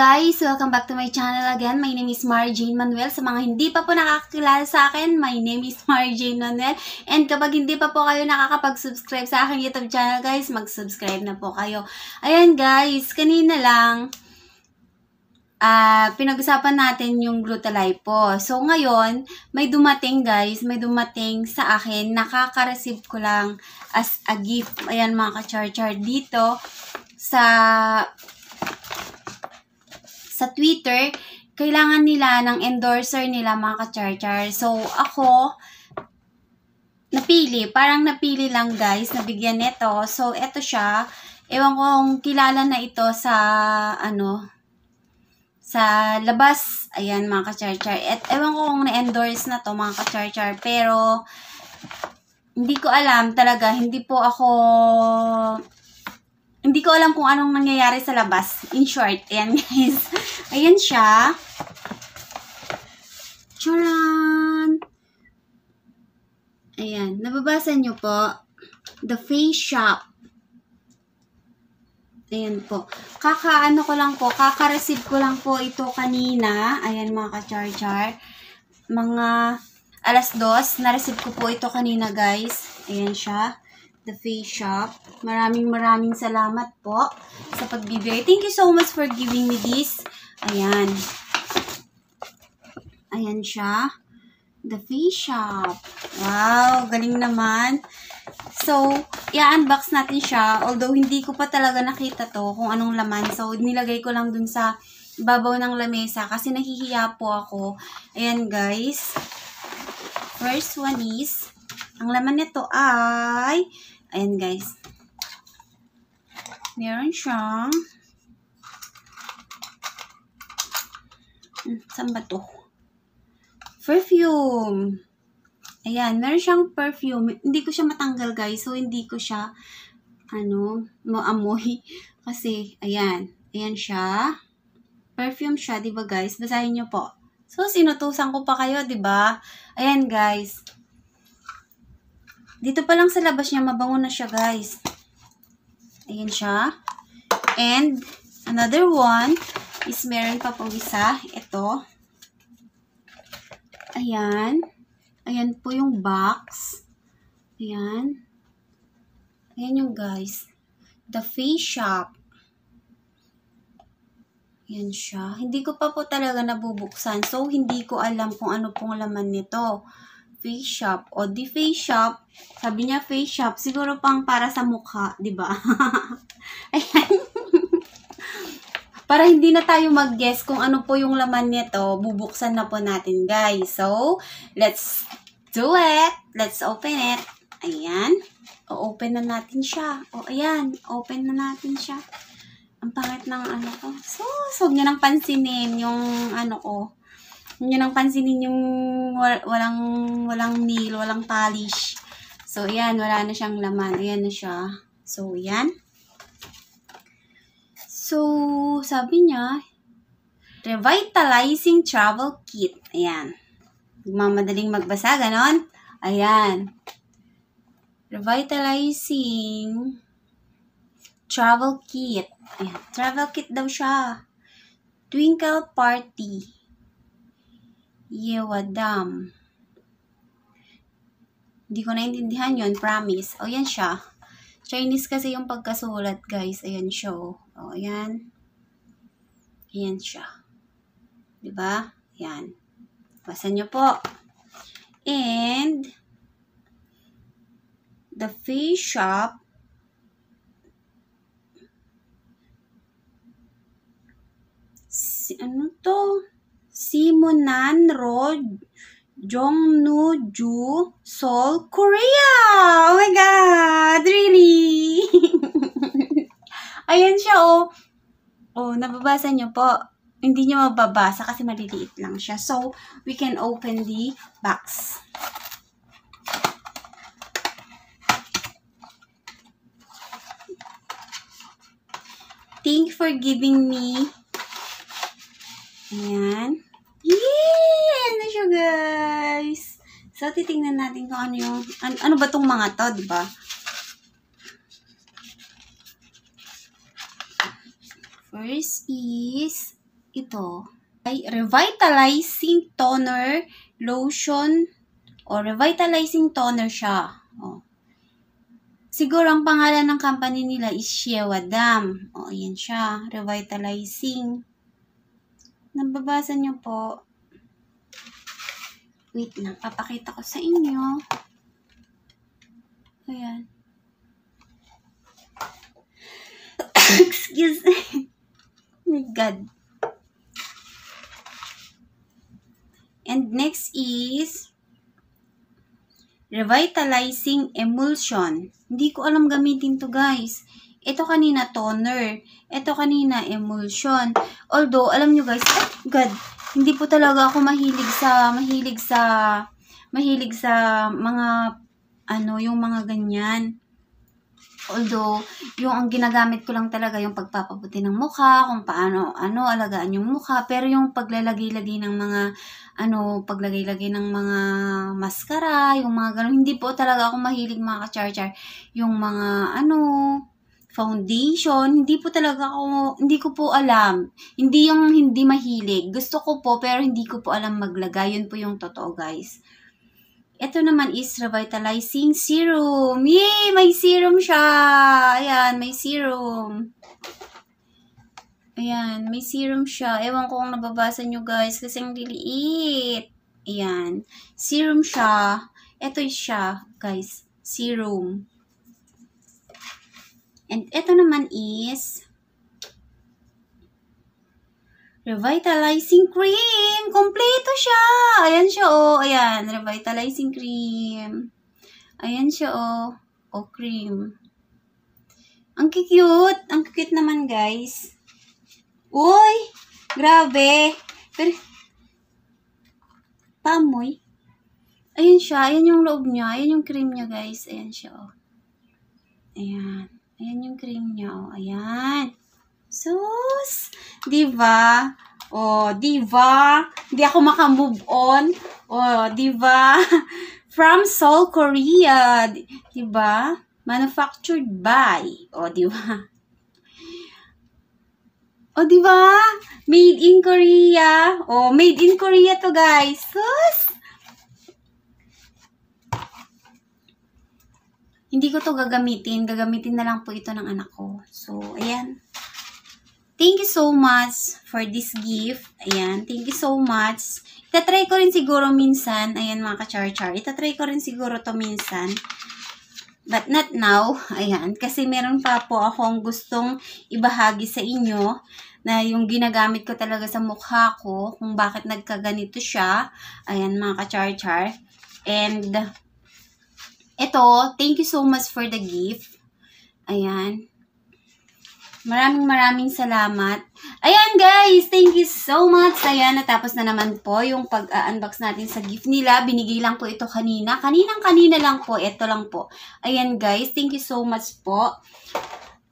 guys! Welcome back to my channel again. My name is Mary Manuel. Sa mga hindi pa po nakakakilala sa akin, my name is Mary Manuel. And kapag hindi pa po kayo nakakapag-subscribe sa akin YouTube channel, guys, mag-subscribe na po kayo. Ayan guys, kanina lang, uh, pinag-usapan natin yung glutalipol. So ngayon, may dumating guys, may dumating sa akin, nakaka-receive ko lang as a gift. Ayan mga ka-char-char dito sa sa Twitter, kailangan nila ng endorser nila mga ka-charchar. So, ako, napili. Parang napili lang guys, nabigyan nito. So, eto siya. Ewan ko kung kilala na ito sa, ano, sa labas. Ayan mga ka-charchar. Et, ewan ko kung na-endorse na to mga ka-charchar. Pero, hindi ko alam talaga. Hindi po ako hindi ko alam kung anong nangyayari sa labas. In short, ayan guys. Ayan siya. Charan! Ayan, nababasa nyo po. The Face Shop. Ayan po. Kakaano ko lang po, kaka-receive ko lang po ito kanina. Ayan mga ka-char-char. Mga alas dos, na-receive ko po ito kanina guys. Ayan siya the Face Shop. Maraming maraming salamat po sa pagbibigay. Thank you so much for giving me this. Ayan. Ayan siya. The Face Shop. Wow, galing naman. So, i-unbox natin siya. Although, hindi ko pa talaga nakita to kung anong laman. So, nilagay ko lang dun sa babaw ng lamesa kasi nahihiya po ako. Ayan, guys. First one is, ang laman nito ay Ayan guys. Meron siyang hmm, saan ba to? Perfume. Ayan, meron siyang perfume. Hindi ko siya matanggal, guys. So, hindi ko siya, ano, maamoy. Kasi, ayan. Ayan siya. Perfume siya, di ba guys? Basahin niyo po. So, sinutusan ko pa kayo, di ba? Ayan, guys. Dito pa lang sa labas niya, mabango na siya, guys. Ayan siya. And, another one is meron pa pong isa. Ito. Ayan. Ayan po yung box. Ayan. Ayan yung guys. The Face Shop. Yan siya. Hindi ko pa po talaga nabubuksan. So, hindi ko alam kung ano pong laman nito face shop. O, di face shop. Sabi niya face shop. Siguro pang para sa mukha, di ba? Ayan. para hindi na tayo mag-guess kung ano po yung laman nito, bubuksan na po natin, guys. So, let's do it. Let's open it. Ayan. O, open na natin siya. O, ayan. Open na natin siya. Ang pangit ng ano ko. So, huwag niya nang pansinin yung ano ko nyo nang pansinin yung walang, walang nail, walang polish. So, ayan, Wala na siyang laman. Ayan na siya. So, yan. So, sabi niya, Revitalizing Travel Kit. Ayan. Magmamadaling magbasa, ganon. Ayan. Revitalizing Travel Kit. Ayan. Travel Kit daw siya. Twinkle Party. Yewadam. Hindi ko naintindihan yon promise. O, yan siya. Chinese kasi yung pagkasulat, guys. Ayan siya, oh. o. yan. ayan. siya. Diba? Ayan. Basa niyo po. And, the fish shop ano to? Simunan Road, Jongnuju, Seoul, Korea! Oh my God! Really? Ayan siya, oh. Oh, nababasa niyo po. Hindi niyo mababasa kasi maliliit lang siya. So, we can open the box. Thank you for giving me. Ayan siya, guys. So, titingnan natin kung ano yung... An ano ba tong mga to, di ba? First is... Ito. Ay, revitalizing toner lotion o revitalizing toner siya. O. Siguro ang pangalan ng company nila is Shewa Dam. O, ayan siya. Revitalizing. Nababasa niyo po. Wait lang, papakita ko sa inyo. Ayan. Excuse me. oh my God. And next is revitalizing emulsion. Hindi ko alam gamitin to guys. Ito kanina toner. Ito kanina emulsion. Although, alam nyo guys, oh God, hindi po talaga ako mahilig sa mahilig sa mahilig sa mga ano yung mga ganyan. Although, yung ang ginagamit ko lang talaga yung pagpapaputi ng mukha, kung paano, ano, alagaan yung mukha. Pero yung paglalagay-lagay ng mga, ano, paglagay-lagay ng mga maskara, yung mga ganun. Hindi po talaga ako mahilig mga char char Yung mga, ano, foundation, hindi po talaga ako, hindi ko po alam. Hindi yung hindi mahilig. Gusto ko po, pero hindi ko po alam maglagay. Yun po yung totoo, guys. Ito naman is revitalizing serum. Yay! May serum siya! Ayan, may serum. Ayan, may serum siya. Ewan ko kung nababasa nyo, guys, kasi ang liliit. Ayan, serum siya. Ito siya, guys, serum. And ito naman is Revitalizing cream! Kompleto siya! Ayan siya, oh. Ayan, revitalizing cream. Ayan siya, oh. Oh, cream. Ang cute! Ang cute naman, guys. Uy! Grabe! Pero, pamoy. Ayan siya. Ayan yung loob niya. Ayan yung cream niya, guys. Ayan siya, oh. Ayan. Ayan yung cream niya, o. Oh. Ayan. Sus! Diba? O, oh, diba? Hindi ako makamove on. O, oh, diva? From Seoul, Korea. Diba? Manufactured by. O, diba? O, diba? Made in Korea. O, made in Korea to, guys. Sus! Hindi ko to gagamitin. Gagamitin na lang po ito ng anak ko. So, ayan. Thank you so much for this gift. Ayan. Thank you so much. Itatry ko rin siguro minsan. Ayan mga ka-char-char. Itatry ko rin siguro to minsan. But not now. Ayan. Kasi meron pa po akong gustong ibahagi sa inyo na yung ginagamit ko talaga sa mukha ko kung bakit nagkaganito siya. Ayan mga ka-char-char. And ito, thank you so much for the gift. Ayan. Maraming maraming salamat. Ayan guys, thank you so much. Ayan, natapos na naman po yung pag-unbox natin sa gift nila. Binigay lang po ito kanina. Kaninang-kanina lang po. Ito lang po. Ayan guys, thank you so much po.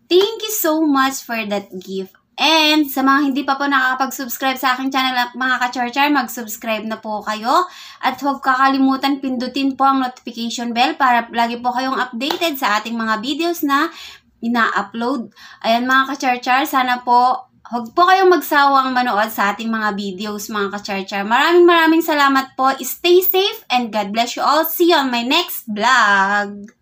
Thank you so much for that gift. And sa mga hindi pa po nakakapag-subscribe sa aking channel, mga ka-charchar, mag-subscribe na po kayo. At huwag kakalimutan pindutin po ang notification bell para lagi po kayong updated sa ating mga videos na ina-upload. Ayan mga ka-charchar, sana po huwag po kayong magsawang manood sa ating mga videos mga ka-charchar. Maraming maraming salamat po. Stay safe and God bless you all. See you on my next vlog.